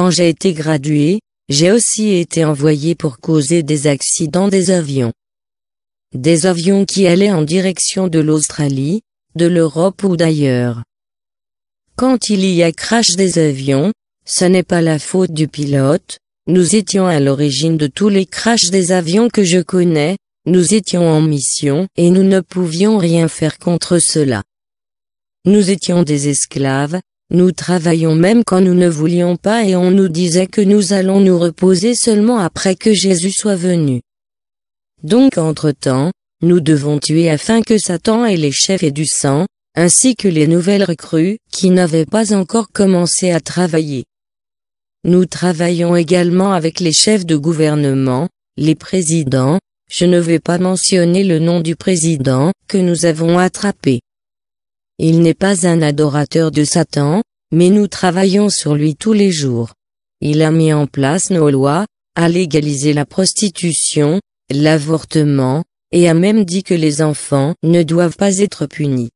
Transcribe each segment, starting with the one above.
Quand j'ai été gradué, j'ai aussi été envoyé pour causer des accidents des avions. Des avions qui allaient en direction de l'Australie, de l'Europe ou d'ailleurs. Quand il y a crash des avions, ce n'est pas la faute du pilote, nous étions à l'origine de tous les crashs des avions que je connais, nous étions en mission et nous ne pouvions rien faire contre cela. Nous étions des esclaves, nous travaillons même quand nous ne voulions pas et on nous disait que nous allons nous reposer seulement après que Jésus soit venu. Donc entre-temps, nous devons tuer afin que Satan et les chefs et du sang, ainsi que les nouvelles recrues, qui n'avaient pas encore commencé à travailler. Nous travaillons également avec les chefs de gouvernement, les présidents, je ne vais pas mentionner le nom du président, que nous avons attrapé. Il n'est pas un adorateur de Satan, mais nous travaillons sur lui tous les jours. Il a mis en place nos lois, a légalisé la prostitution, l'avortement, et a même dit que les enfants ne doivent pas être punis.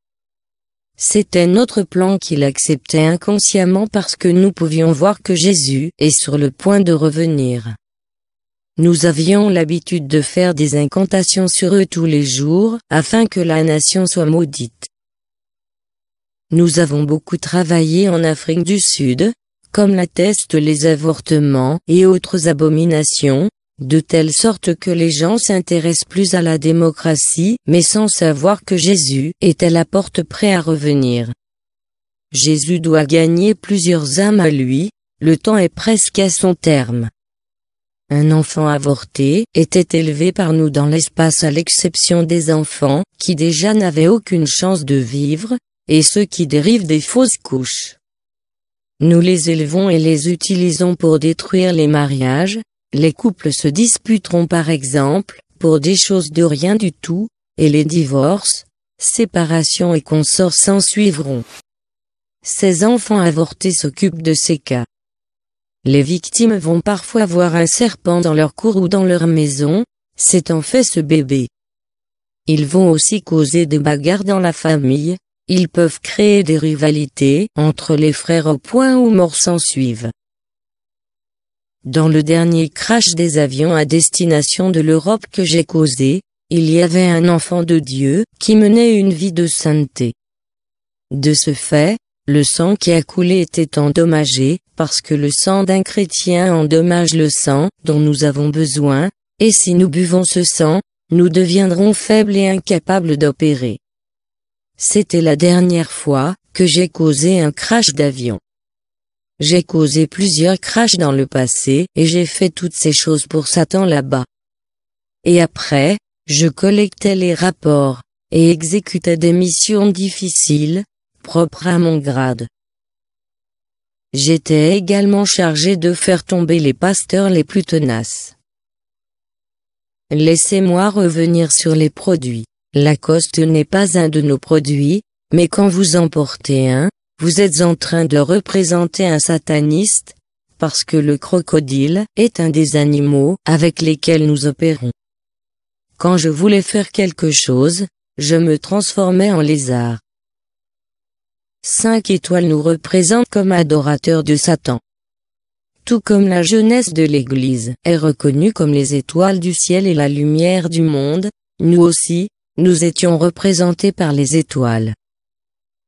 C'était notre plan qu'il acceptait inconsciemment parce que nous pouvions voir que Jésus est sur le point de revenir. Nous avions l'habitude de faire des incantations sur eux tous les jours, afin que la nation soit maudite. Nous avons beaucoup travaillé en Afrique du Sud, comme l'attestent les avortements et autres abominations, de telle sorte que les gens s'intéressent plus à la démocratie, mais sans savoir que Jésus est à la porte prêt à revenir. Jésus doit gagner plusieurs âmes à lui, le temps est presque à son terme. Un enfant avorté était élevé par nous dans l'espace à l'exception des enfants qui déjà n'avaient aucune chance de vivre, et ceux qui dérivent des fausses couches. Nous les élevons et les utilisons pour détruire les mariages, les couples se disputeront par exemple, pour des choses de rien du tout, et les divorces, séparations et consorts s'en suivront. Ces enfants avortés s'occupent de ces cas. Les victimes vont parfois voir un serpent dans leur cour ou dans leur maison, c'est en fait ce bébé. Ils vont aussi causer des bagarres dans la famille, ils peuvent créer des rivalités entre les frères au point où mort s'en suivent. Dans le dernier crash des avions à destination de l'Europe que j'ai causé, il y avait un enfant de Dieu qui menait une vie de sainteté. De ce fait, le sang qui a coulé était endommagé, parce que le sang d'un chrétien endommage le sang dont nous avons besoin, et si nous buvons ce sang, nous deviendrons faibles et incapables d'opérer. C'était la dernière fois que j'ai causé un crash d'avion. J'ai causé plusieurs crashs dans le passé et j'ai fait toutes ces choses pour Satan là-bas. Et après, je collectais les rapports et exécutais des missions difficiles, propres à mon grade. J'étais également chargé de faire tomber les pasteurs les plus tenaces. Laissez-moi revenir sur les produits. Lacoste n'est pas un de nos produits, mais quand vous en portez un, vous êtes en train de représenter un sataniste, parce que le crocodile est un des animaux avec lesquels nous opérons. Quand je voulais faire quelque chose, je me transformais en lézard. Cinq étoiles nous représentent comme adorateurs de Satan. Tout comme la jeunesse de l'Église est reconnue comme les étoiles du ciel et la lumière du monde, nous aussi, nous étions représentés par les étoiles.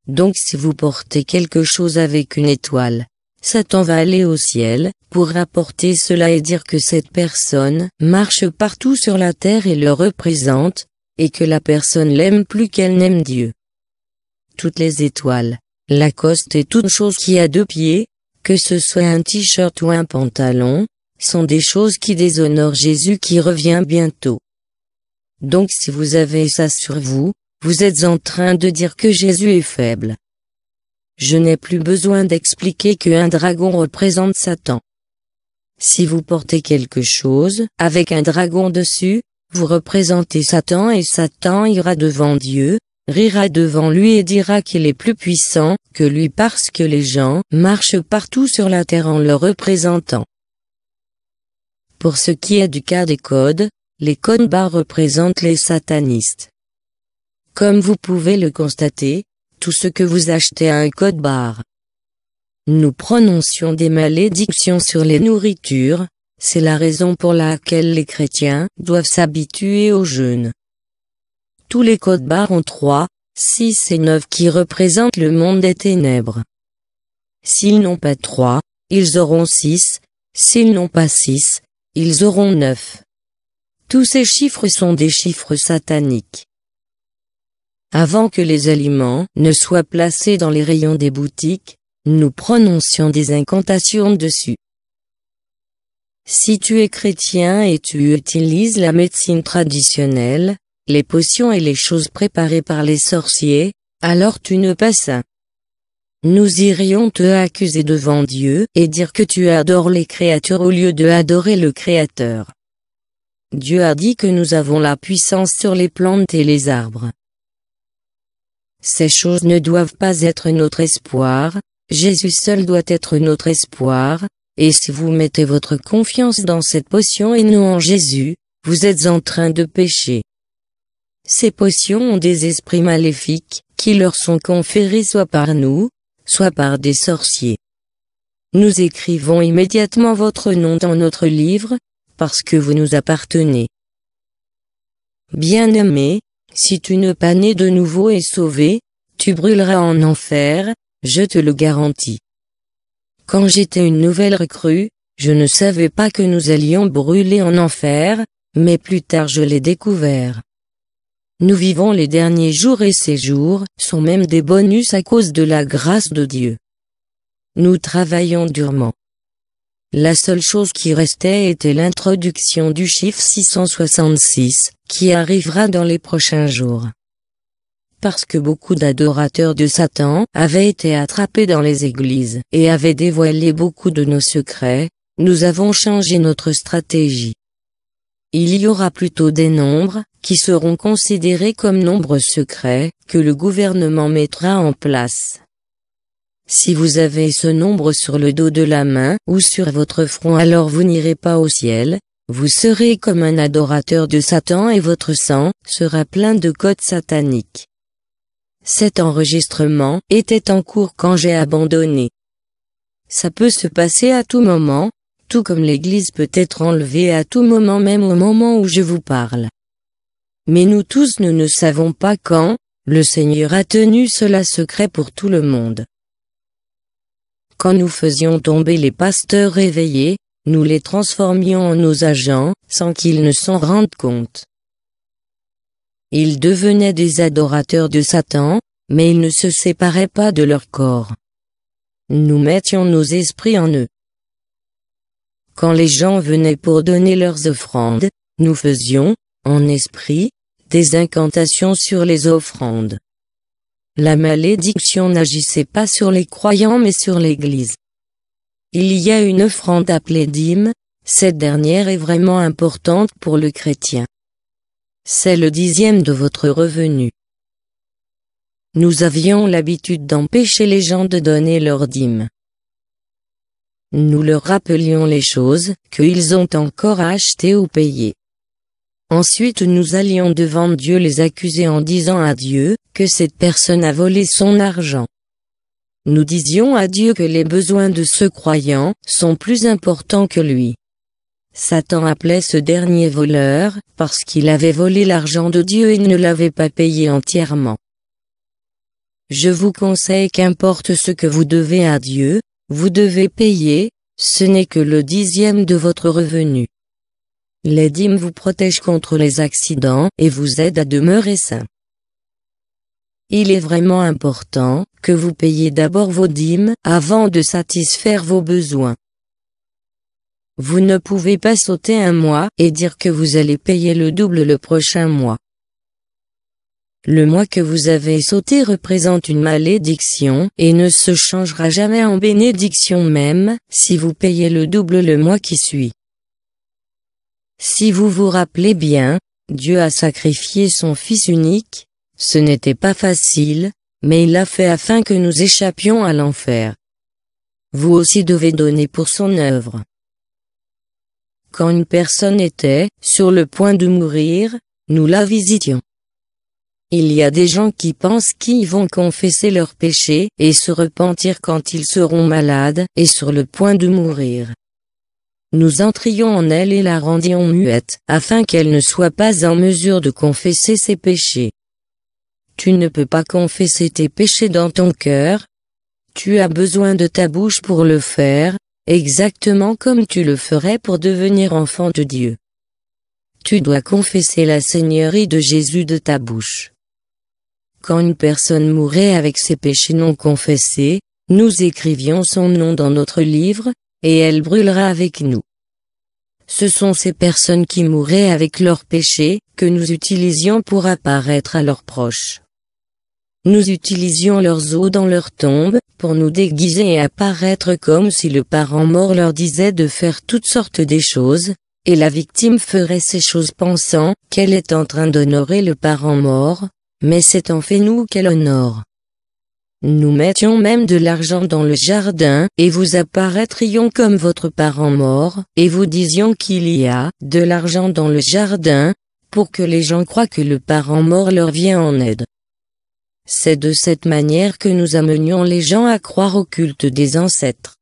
Donc si vous portez quelque chose avec une étoile, Satan va aller au ciel, pour rapporter cela et dire que cette personne marche partout sur la terre et le représente, et que la personne l'aime plus qu'elle n'aime Dieu. Toutes les étoiles, la coste et toute chose qui a deux pieds, que ce soit un t-shirt ou un pantalon, sont des choses qui déshonorent Jésus qui revient bientôt. Donc si vous avez ça sur vous, vous êtes en train de dire que Jésus est faible. Je n'ai plus besoin d'expliquer qu'un dragon représente Satan. Si vous portez quelque chose avec un dragon dessus, vous représentez Satan et Satan ira devant Dieu, rira devant lui et dira qu'il est plus puissant que lui parce que les gens marchent partout sur la terre en le représentant. Pour ce qui est du cas des codes, les codes-barres représentent les satanistes. Comme vous pouvez le constater, tout ce que vous achetez a un code barre. Nous prononcions des malédictions sur les nourritures, c'est la raison pour laquelle les chrétiens doivent s'habituer au jeûne. Tous les codes barres ont trois, six et neuf qui représentent le monde des ténèbres. S'ils n'ont pas trois, ils auront six, s'ils n'ont pas six, ils auront neuf. Tous ces chiffres sont des chiffres sataniques. Avant que les aliments ne soient placés dans les rayons des boutiques, nous prononcions des incantations dessus. Si tu es chrétien et tu utilises la médecine traditionnelle, les potions et les choses préparées par les sorciers, alors tu ne passes. Nous irions te accuser devant Dieu et dire que tu adores les créatures au lieu de adorer le Créateur. Dieu a dit que nous avons la puissance sur les plantes et les arbres. Ces choses ne doivent pas être notre espoir, Jésus seul doit être notre espoir, et si vous mettez votre confiance dans cette potion et non en Jésus, vous êtes en train de pécher. Ces potions ont des esprits maléfiques, qui leur sont conférés soit par nous, soit par des sorciers. Nous écrivons immédiatement votre nom dans notre livre, parce que vous nous appartenez. Bien-aimé, si tu ne pas de nouveau et sauvé, tu brûleras en enfer, je te le garantis. Quand j'étais une nouvelle recrue, je ne savais pas que nous allions brûler en enfer, mais plus tard je l'ai découvert. Nous vivons les derniers jours et ces jours sont même des bonus à cause de la grâce de Dieu. Nous travaillons durement. La seule chose qui restait était l'introduction du chiffre 666, qui arrivera dans les prochains jours. Parce que beaucoup d'adorateurs de Satan avaient été attrapés dans les églises et avaient dévoilé beaucoup de nos secrets, nous avons changé notre stratégie. Il y aura plutôt des nombres, qui seront considérés comme nombres secrets, que le gouvernement mettra en place. Si vous avez ce nombre sur le dos de la main ou sur votre front alors vous n'irez pas au ciel, vous serez comme un adorateur de Satan et votre sang sera plein de codes sataniques. Cet enregistrement était en cours quand j'ai abandonné. Ça peut se passer à tout moment, tout comme l'Église peut être enlevée à tout moment même au moment où je vous parle. Mais nous tous nous ne savons pas quand, le Seigneur a tenu cela secret pour tout le monde. Quand nous faisions tomber les pasteurs réveillés, nous les transformions en nos agents, sans qu'ils ne s'en rendent compte. Ils devenaient des adorateurs de Satan, mais ils ne se séparaient pas de leur corps. Nous mettions nos esprits en eux. Quand les gens venaient pour donner leurs offrandes, nous faisions, en esprit, des incantations sur les offrandes. La malédiction n'agissait pas sur les croyants mais sur l'Église. Il y a une offrande appelée dîme, cette dernière est vraiment importante pour le chrétien. C'est le dixième de votre revenu. Nous avions l'habitude d'empêcher les gens de donner leur dîme. Nous leur rappelions les choses qu'ils ont encore acheter ou payer. Ensuite nous allions devant Dieu les accuser en disant à Dieu, que cette personne a volé son argent. Nous disions à Dieu que les besoins de ce croyant sont plus importants que lui. Satan appelait ce dernier voleur, parce qu'il avait volé l'argent de Dieu et ne l'avait pas payé entièrement. Je vous conseille qu'importe ce que vous devez à Dieu, vous devez payer, ce n'est que le dixième de votre revenu. Les dîmes vous protègent contre les accidents et vous aident à demeurer sain. Il est vraiment important que vous payiez d'abord vos dîmes avant de satisfaire vos besoins. Vous ne pouvez pas sauter un mois et dire que vous allez payer le double le prochain mois. Le mois que vous avez sauté représente une malédiction et ne se changera jamais en bénédiction même si vous payez le double le mois qui suit. Si vous vous rappelez bien, Dieu a sacrifié son Fils unique, ce n'était pas facile, mais il l'a fait afin que nous échappions à l'enfer. Vous aussi devez donner pour son œuvre. Quand une personne était sur le point de mourir, nous la visitions. Il y a des gens qui pensent qu'ils vont confesser leurs péchés et se repentir quand ils seront malades et sur le point de mourir. Nous entrions en elle et la rendions muette, afin qu'elle ne soit pas en mesure de confesser ses péchés. Tu ne peux pas confesser tes péchés dans ton cœur. Tu as besoin de ta bouche pour le faire, exactement comme tu le ferais pour devenir enfant de Dieu. Tu dois confesser la Seigneurie de Jésus de ta bouche. Quand une personne mourait avec ses péchés non confessés, nous écrivions son nom dans notre livre, et elle brûlera avec nous. Ce sont ces personnes qui mouraient avec leurs péchés, que nous utilisions pour apparaître à leurs proches. Nous utilisions leurs os dans leurs tombes, pour nous déguiser et apparaître comme si le parent mort leur disait de faire toutes sortes des choses, et la victime ferait ces choses pensant qu'elle est en train d'honorer le parent mort, mais c'est en fait nous qu'elle honore. Nous mettions même de l'argent dans le jardin, et vous apparaîtrions comme votre parent mort, et vous disions qu'il y a de l'argent dans le jardin, pour que les gens croient que le parent mort leur vient en aide. C'est de cette manière que nous amenions les gens à croire au culte des ancêtres.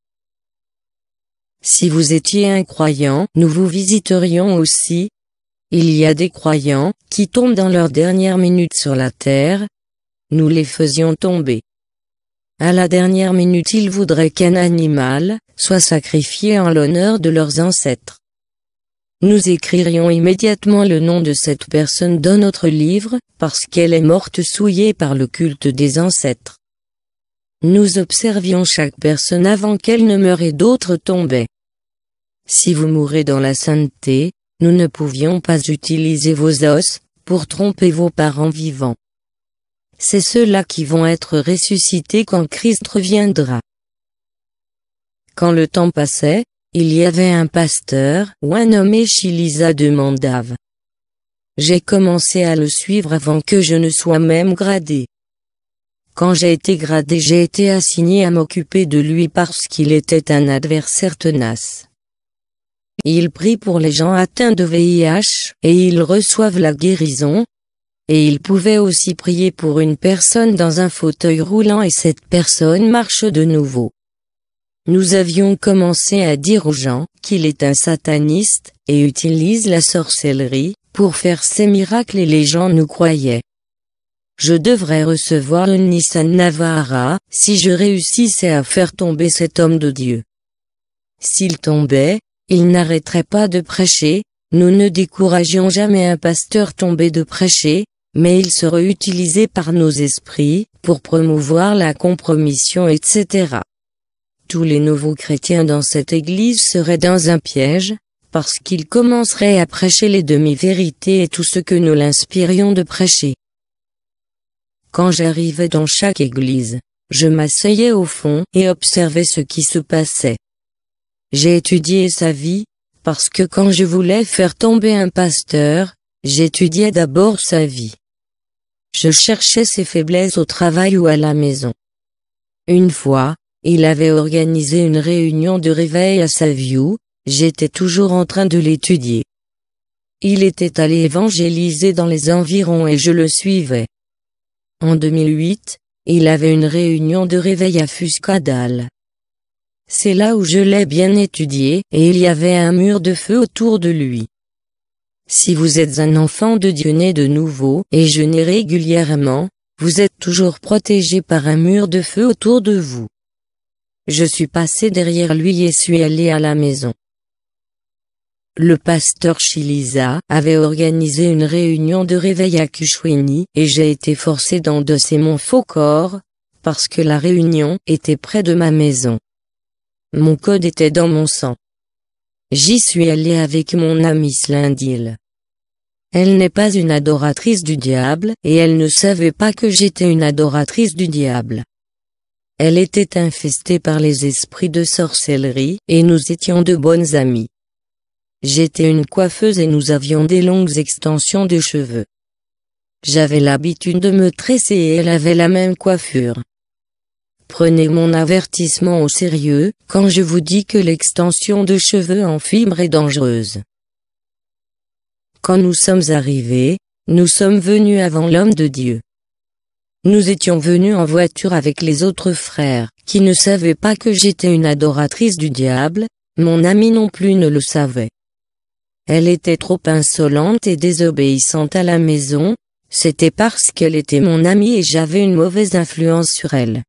Si vous étiez un croyant, nous vous visiterions aussi. Il y a des croyants, qui tombent dans leur dernière minute sur la terre. Nous les faisions tomber. À la dernière minute ils voudraient qu'un animal, soit sacrifié en l'honneur de leurs ancêtres. Nous écririons immédiatement le nom de cette personne dans notre livre, parce qu'elle est morte souillée par le culte des ancêtres. Nous observions chaque personne avant qu'elle ne meure et d'autres tombaient. Si vous mourrez dans la sainteté, nous ne pouvions pas utiliser vos os, pour tromper vos parents vivants. C'est ceux-là qui vont être ressuscités quand Christ reviendra. Quand le temps passait, il y avait un pasteur, ou un nommé Chilisa de Mandave. J'ai commencé à le suivre avant que je ne sois même gradé. Quand j'ai été gradé j'ai été assigné à m'occuper de lui parce qu'il était un adversaire tenace. Il prie pour les gens atteints de VIH, et ils reçoivent la guérison, et il pouvait aussi prier pour une personne dans un fauteuil roulant et cette personne marche de nouveau. Nous avions commencé à dire aux gens qu'il est un sataniste, et utilise la sorcellerie, pour faire ses miracles et les gens nous croyaient. Je devrais recevoir le Nissan Navara, si je réussissais à faire tomber cet homme de Dieu. S'il tombait, il n'arrêterait pas de prêcher, nous ne découragions jamais un pasteur tombé de prêcher, mais il serait utilisé par nos esprits, pour promouvoir la compromission etc. Tous les nouveaux chrétiens dans cette église seraient dans un piège, parce qu'ils commenceraient à prêcher les demi-vérités et tout ce que nous l'inspirions de prêcher. Quand j'arrivais dans chaque église, je m'asseyais au fond et observais ce qui se passait. J'ai étudié sa vie, parce que quand je voulais faire tomber un pasteur, j'étudiais d'abord sa vie. Je cherchais ses faiblesses au travail ou à la maison. Une fois, il avait organisé une réunion de réveil à vue, j'étais toujours en train de l'étudier. Il était allé évangéliser dans les environs et je le suivais. En 2008, il avait une réunion de réveil à Fuscadal. C'est là où je l'ai bien étudié, et il y avait un mur de feu autour de lui. Si vous êtes un enfant de Dieu né de nouveau, et jeûnez régulièrement, vous êtes toujours protégé par un mur de feu autour de vous. Je suis passé derrière lui et suis allé à la maison. Le pasteur Chilisa avait organisé une réunion de réveil à Kushwini et j'ai été forcé d'endosser mon faux corps, parce que la réunion était près de ma maison. Mon code était dans mon sang. J'y suis allé avec mon amie Slindil. Elle n'est pas une adoratrice du diable et elle ne savait pas que j'étais une adoratrice du diable. Elle était infestée par les esprits de sorcellerie, et nous étions de bonnes amies. J'étais une coiffeuse et nous avions des longues extensions de cheveux. J'avais l'habitude de me tresser et elle avait la même coiffure. Prenez mon avertissement au sérieux, quand je vous dis que l'extension de cheveux en fibre est dangereuse. Quand nous sommes arrivés, nous sommes venus avant l'homme de Dieu. Nous étions venus en voiture avec les autres frères, qui ne savaient pas que j'étais une adoratrice du diable, mon amie non plus ne le savait. Elle était trop insolente et désobéissante à la maison, c'était parce qu'elle était mon amie et j'avais une mauvaise influence sur elle.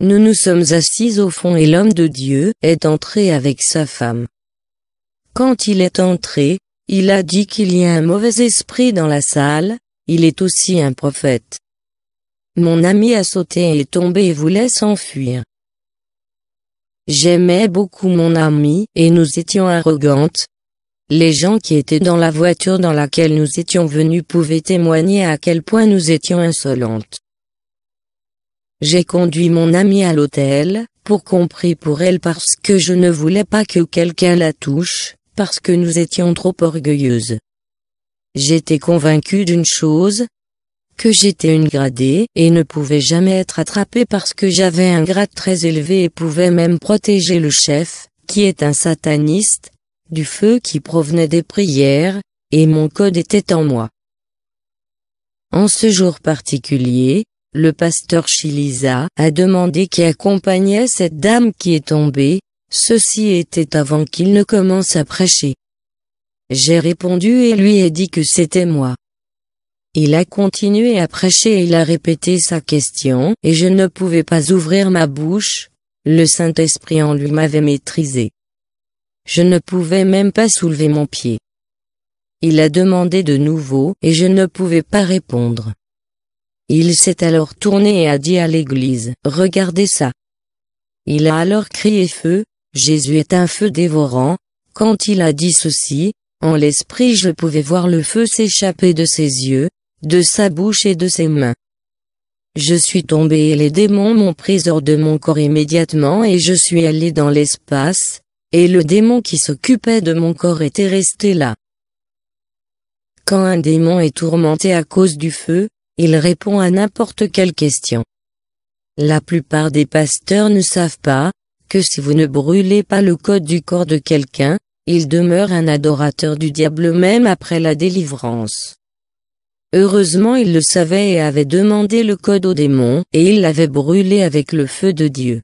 Nous nous sommes assis au fond et l'homme de Dieu est entré avec sa femme. Quand il est entré, il a dit qu'il y a un mauvais esprit dans la salle, il est aussi un prophète. Mon ami a sauté et est tombé et voulait s'enfuir. J'aimais beaucoup mon ami, et nous étions arrogantes. Les gens qui étaient dans la voiture dans laquelle nous étions venus pouvaient témoigner à quel point nous étions insolentes. J'ai conduit mon ami à l'hôtel, pour compris pour elle parce que je ne voulais pas que quelqu'un la touche, parce que nous étions trop orgueilleuses. J'étais convaincue d'une chose, que j'étais une gradée et ne pouvais jamais être attrapée parce que j'avais un grade très élevé et pouvais même protéger le chef, qui est un sataniste, du feu qui provenait des prières, et mon code était en moi. En ce jour particulier, le pasteur Chiliza a demandé qui accompagnait cette dame qui est tombée, ceci était avant qu'il ne commence à prêcher. J'ai répondu et lui ai dit que c'était moi. Il a continué à prêcher et il a répété sa question, et je ne pouvais pas ouvrir ma bouche, le Saint-Esprit en lui m'avait maîtrisé. Je ne pouvais même pas soulever mon pied. Il a demandé de nouveau, et je ne pouvais pas répondre. Il s'est alors tourné et a dit à l'église, « Regardez ça !» Il a alors crié feu, « Jésus est un feu dévorant !» Quand il a dit ceci, en l'esprit je pouvais voir le feu s'échapper de ses yeux, de sa bouche et de ses mains. Je suis tombé et les démons m'ont pris hors de mon corps immédiatement et je suis allé dans l'espace, et le démon qui s'occupait de mon corps était resté là. Quand un démon est tourmenté à cause du feu, il répond à n'importe quelle question. La plupart des pasteurs ne savent pas, que si vous ne brûlez pas le code du corps de quelqu'un, il demeure un adorateur du diable même après la délivrance. Heureusement il le savait et avait demandé le code au démon, et il l'avait brûlé avec le feu de Dieu.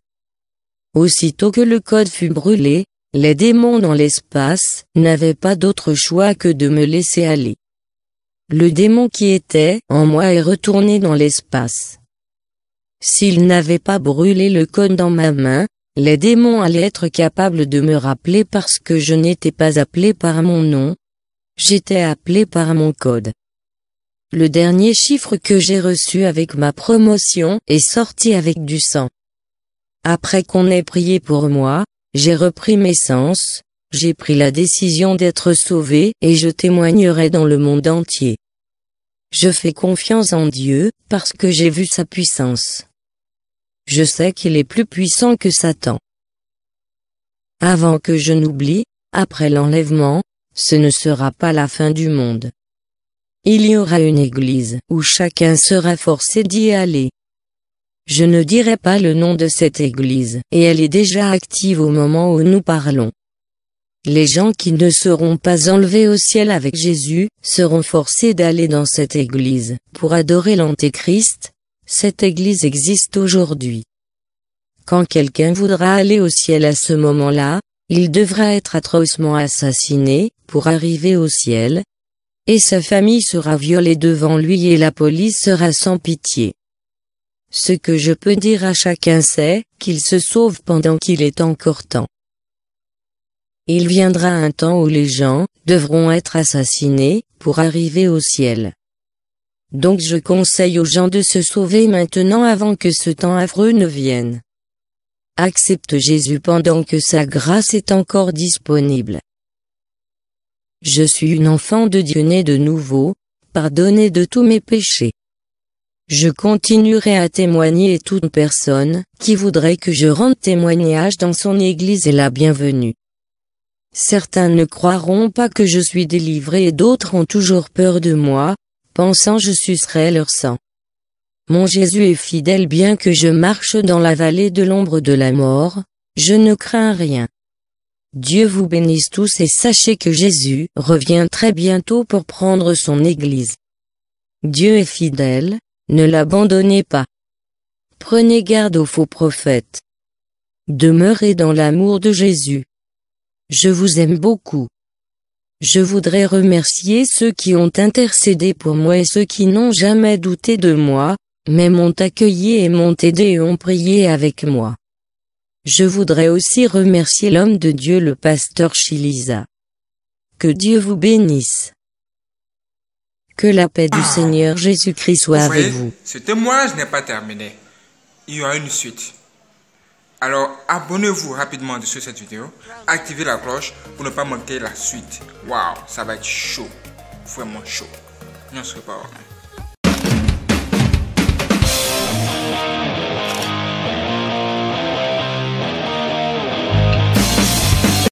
Aussitôt que le code fut brûlé, les démons dans l'espace n'avaient pas d'autre choix que de me laisser aller. Le démon qui était en moi est retourné dans l'espace. S'il n'avait pas brûlé le code dans ma main, les démons allaient être capables de me rappeler parce que je n'étais pas appelé par mon nom, j'étais appelé par mon code. Le dernier chiffre que j'ai reçu avec ma promotion est sorti avec du sang. Après qu'on ait prié pour moi, j'ai repris mes sens, j'ai pris la décision d'être sauvé et je témoignerai dans le monde entier. Je fais confiance en Dieu, parce que j'ai vu sa puissance. Je sais qu'il est plus puissant que Satan. Avant que je n'oublie, après l'enlèvement, ce ne sera pas la fin du monde. Il y aura une église où chacun sera forcé d'y aller. Je ne dirai pas le nom de cette église, et elle est déjà active au moment où nous parlons. Les gens qui ne seront pas enlevés au ciel avec Jésus, seront forcés d'aller dans cette église, pour adorer l'Antéchrist. Cette église existe aujourd'hui. Quand quelqu'un voudra aller au ciel à ce moment-là, il devra être atrocement assassiné, pour arriver au ciel, et sa famille sera violée devant lui et la police sera sans pitié. Ce que je peux dire à chacun c'est, qu'il se sauve pendant qu'il est encore temps. Il viendra un temps où les gens, devront être assassinés, pour arriver au ciel. Donc je conseille aux gens de se sauver maintenant avant que ce temps affreux ne vienne. Accepte Jésus pendant que sa grâce est encore disponible. Je suis une enfant de Dieu née de nouveau, pardonnée de tous mes péchés. Je continuerai à témoigner et toute personne qui voudrait que je rende témoignage dans son Église est la bienvenue. Certains ne croiront pas que je suis délivré et d'autres ont toujours peur de moi, pensant je sucerai leur sang. Mon Jésus est fidèle bien que je marche dans la vallée de l'ombre de la mort, je ne crains rien. Dieu vous bénisse tous et sachez que Jésus revient très bientôt pour prendre son Église. Dieu est fidèle, ne l'abandonnez pas. Prenez garde aux faux prophètes. Demeurez dans l'amour de Jésus. Je vous aime beaucoup. Je voudrais remercier ceux qui ont intercédé pour moi et ceux qui n'ont jamais douté de moi, mais m'ont accueilli et m'ont aidé et ont prié avec moi. Je voudrais aussi remercier l'homme de Dieu le pasteur Chilisa. Que Dieu vous bénisse. Que la paix du Seigneur Jésus-Christ soit avec vous. Ce témoignage n'est pas terminé. Il y aura une suite. Alors abonnez-vous rapidement sur cette vidéo, activez la cloche pour ne pas manquer la suite. Waouh, ça va être chaud, vraiment chaud. N'en serait pas. Hein.